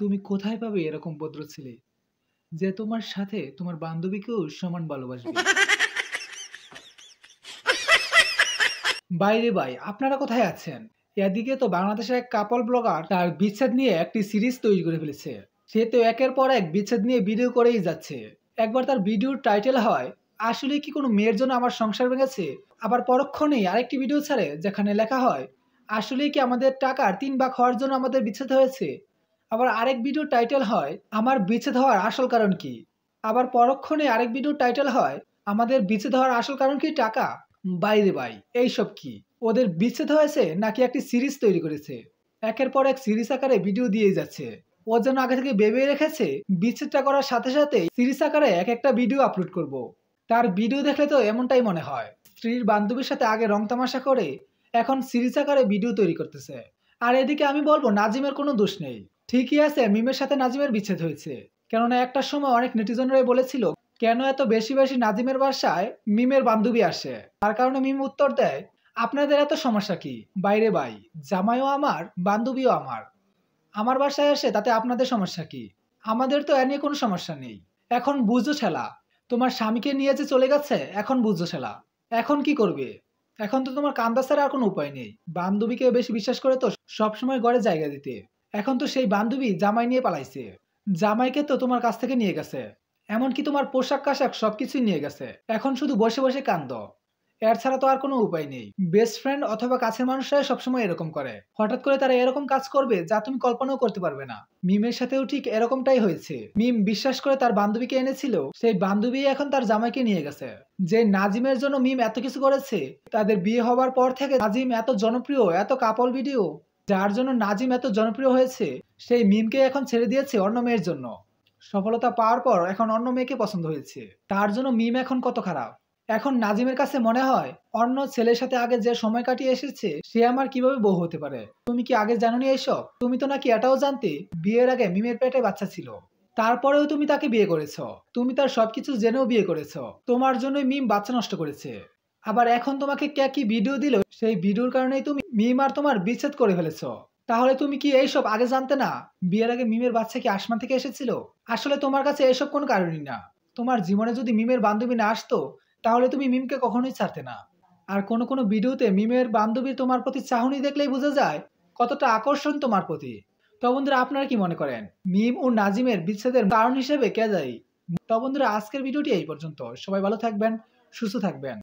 তুমি কোথায় পাবে এরকম ভদ্র ছেলে যে তোমার সাথে তোমার বান্ধবীকেও সমান ভালোবাসবে বাইরে ভাই আপনারা কোথায় আছেন এদিকে তো বাংলাদেশের এক কাপল ব্লগার তার বিচ্ছেদ নিয়ে একটি সিরিজ তৈরি করে ফেলেছে সে তো একের পর এক বিচ্ছেদ নিয়ে ভিডিও করেই যাচ্ছে একবার তার ভিডিওর টাইটেল হয় আসলে কি কোনো মেয়ের জন্য আমার সংসার ভেঙেছে আবার পরক্ষণেই আরেকটি ভিডিও ছাড়ে যেখানে লেখা হয় আসলে কি আমাদের টাকার তিন ভাগ হওয়ার জন্য আমাদের বিচ্ছেদ হয়েছে আবার আরেক ভিডিও টাইটেল হয় আমার বেঁচে হওয়ার আসল কারণ কি আবার পরক্ষণে আরেক ভিডিও টাইটেল হয় আমাদের বেঁচে ধোয়ার আসল কারণ কি টাকা বাইরে বাই এইসব কি ওদের বিচ্ছেদ হয়েছে নাকি একটি সিরিজ তৈরি করেছে একের পর এক সিরিজ আকারে ভিডিও দিয়ে যাচ্ছে ও যেন আগে থেকে ভেবে রেখেছে বিচ্ছেদটা করার সাথে সাথে সিরিজ আকারে এক একটা ভিডিও আপলোড করব। তার ভিডিও দেখলে তো এমনটাই মনে হয় স্ত্রীর বান্ধবীর সাথে আগে রং তামাশা করে এখন সিরিজ আকারে ভিডিও তৈরি করতেছে আর এদিকে আমি বলবো নাজিমের কোনো দোষ নেই ঠিকই আছে মিমের সাথে নাজিমের বিচ্ছেদ হয়েছে কেননা একটা সময় অনেক নেটিজনরাই বলেছিল কেন এত বেশি বেশি নাজিমের বাসায় মিমের বান্ধবী আসে তার কারণে মিম উত্তর দেয় আপনাদের এত সমস্যা কি বাইরে বাই জামাইও আমার বান্ধবীও আমার আমার বাসায় আসে তাতে আপনাদের সমস্যা কি আমাদের তো এ নিয়ে কোনো সমস্যা নেই এখন বুঝো ছেলা তোমার স্বামীকে নিয়ে যে চলে গেছে এখন বুঝো ছেলা এখন কি করবে এখন তো তোমার কান্দা ছাড়া আর কোনো উপায় নেই বান্ধবীকে বেশি বিশ্বাস করে তো সবসময় গড়ে জায়গা দিতে এখন তো সেই বান্ধবী জামাই নিয়ে পালাইছে জামাইকে তো তোমার কাছ থেকে নিয়ে গেছে এমনকি তোমার পোশাক কাশাক সবকিছুই নিয়ে গেছে এখন শুধু বসে বসে কান্দ এর ছাড়া তো আর কোনো উপায় নেই বেস্ট ফ্রেন্ড অথবা কাছের মানুষরা সবসময় এরকম করে হঠাৎ করে তারা এরকম কাজ করবে যা তুমি কল্পনাও করতে পারবে না মিমের সাথেও ঠিক এরকমটাই হয়েছে মিম বিশ্বাস করে তার বান্ধবীকে এনেছিল সেই বান্ধবী এখন তার জামাইকে নিয়ে গেছে যে নাজিমের জন্য মিম এত কিছু করেছে তাদের বিয়ে হবার পর থেকে নাজিম এত জনপ্রিয় এত কাপল ভিডিও যার জন্য নাজিম এত জনপ্রিয় হয়েছে সেই মিমকে এখন ছেড়ে দিয়েছে অন্য মেয়ের জন্য সফলতা পাওয়ার পর এখন অন্য মেয়েকে পছন্দ হয়েছে তার জন্য মিম এখন কত খারাপ এখন নাজিমের কাছে মনে হয় অন্য ছেলের সাথে আগে যে সময় কাটিয়ে এসেছে সে আমার কিভাবে বউ হতে পারে তুমি কি আগে জানো এইসব তুমি তো নাকি এটাও জানতে বিয়ের আগে মিমের পেটে বাচ্চা ছিল তারপরেও তুমি তাকে বিয়ে করেছ তুমি তার সবকিছু জেনেও বিয়ে করেছ তোমার জন্যই মিম বাচ্চা নষ্ট করেছে আবার এখন তোমাকে কে কি ভিডিও দিল সেই ভিডিওর কারণেই তুমি মিম আর তোমার বিচ্ছেদ করে ফেলেছ তাহলে তুমি কি এইসব আগে জানতে না বিয়ের আগে মিমের বাচ্চা কি আসমান থেকে এসেছিল আসলে তোমার কাছে এসব কোনো কারণই না তোমার জীবনে যদি মিমের বান্ধবী না আসতো তাহলে তুমি মিমকে কখনোই ছাড়তে না আর কোনো কোনো ভিডিওতে মিমের বান্ধবী তোমার প্রতি চাহনি দেখলেই বোঝা যায় কতটা আকর্ষণ তোমার প্রতি তো বন্ধুরা আপনারা কি মনে করেন মিম ও নাজিমের বিচ্ছেদের কারণ হিসেবে কে যায় তো বন্ধুরা আজকের ভিডিওটি এই পর্যন্ত সবাই ভালো থাকবেন সুস্থ থাকবেন